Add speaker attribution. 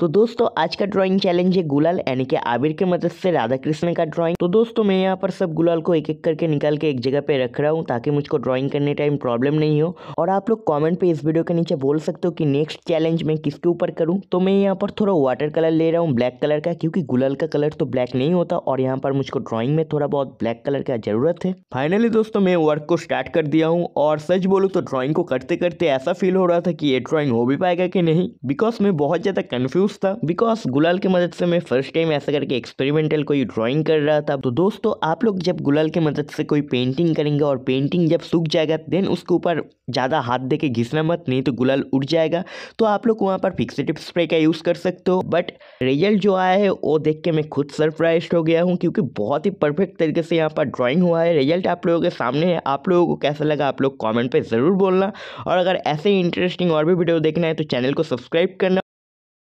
Speaker 1: तो दोस्तों आज का ड्राइंग चैलेंज है गुलाल यानी कि आबिर के मदद से राधा कृष्ण का ड्राइंग तो दोस्तों मैं यहाँ पर सब गुलाल को एक एक करके निकाल के एक जगह पे रख रहा हूँ ताकि मुझको ड्राइंग करने टाइम प्रॉब्लम नहीं हो और आप लोग कमेंट पे इस वीडियो के नीचे बोल सकते हो कि नेक्स्ट चैलेंज मैं किसके ऊपर करूँ तो मैं यहाँ पर थोड़ा वाटर कलर ले रहा हूँ ब्लैक कलर का क्योंकि गुलाल का कलर तो ब्लैक नहीं होता और यहाँ पर मुझको ड्रॉइंग में थोड़ा बहुत ब्लैक कलर का जरूरत है फाइनली दोस्तों मैं वर्क को स्टार्ट कर दिया हूँ और सच बोलूँ तो ड्रॉइंग को करते करते ऐसा फील हो रहा था कि ये ड्रॉइंग हो भी पाएगा कि नहीं बिकॉज मैं बहुत ज़्यादा कन्फ्यूज कंफ्यूज था बिकॉज गुलाल की मदद से मैं फर्स्ट टाइम ऐसा करके एक्सपेरिमेंटल कोई ड्राइंग कर रहा था तो दोस्तों आप लोग जब गुलाल की मदद से कोई पेंटिंग करेंगे और पेंटिंग जब सूख जाएगा देन उसके ऊपर ज़्यादा हाथ दे के घिसना मत नहीं तो गुलाल उड़ जाएगा तो आप लोग वहाँ पर फिक्सेटिव स्प्रे का यूज़ कर सकते हो बट रिजल्ट जो आया है वो देख के मैं खुद सरप्राइज हो गया हूँ क्योंकि बहुत ही परफेक्ट तरीके से यहाँ पर ड्राइंग हुआ है रिजल्ट आप लोगों के सामने है आप लोगों को कैसा लगा आप लोग कॉमेंट पर ज़रूर बोलना और अगर ऐसे ही इंटरेस्टिंग और भी वीडियो देखना है तो चैनल को सब्सक्राइब करना